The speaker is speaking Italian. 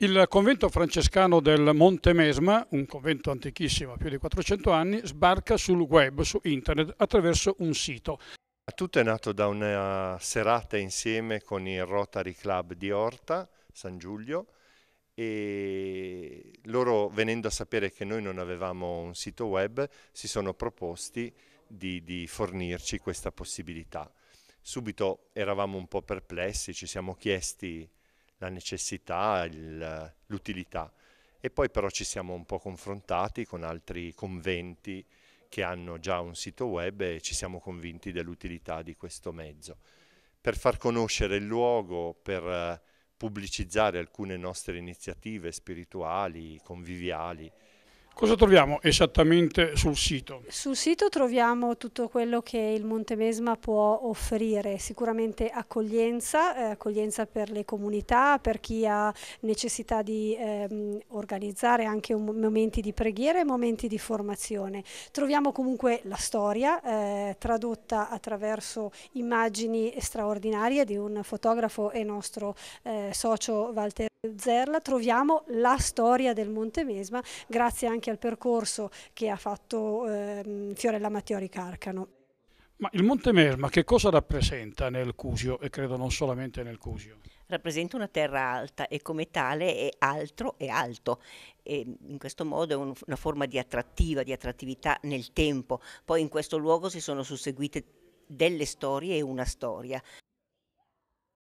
Il convento francescano del Monte Mesma, un convento antichissimo, più di 400 anni, sbarca sul web, su internet, attraverso un sito. Tutto è nato da una serata insieme con il Rotary Club di Orta, San Giulio, e loro venendo a sapere che noi non avevamo un sito web si sono proposti di, di fornirci questa possibilità. Subito eravamo un po' perplessi, ci siamo chiesti la necessità, l'utilità. E poi però ci siamo un po' confrontati con altri conventi che hanno già un sito web e ci siamo convinti dell'utilità di questo mezzo. Per far conoscere il luogo, per eh, pubblicizzare alcune nostre iniziative spirituali, conviviali, Cosa troviamo esattamente sul sito? Sul sito troviamo tutto quello che il Montemesma può offrire, sicuramente accoglienza, eh, accoglienza per le comunità, per chi ha necessità di ehm, organizzare anche momenti di preghiera e momenti di formazione. Troviamo comunque la storia eh, tradotta attraverso immagini straordinarie di un fotografo e nostro eh, socio Walter Zerla troviamo la storia del Monte Mesma grazie anche al percorso che ha fatto eh, Fiorella Mattiori Carcano. Ma il Monte Mesma che cosa rappresenta nel Cusio e credo non solamente nel Cusio? Rappresenta una terra alta e come tale è altro e alto e in questo modo è un, una forma di attrattiva, di attrattività nel tempo. Poi in questo luogo si sono susseguite delle storie e una storia.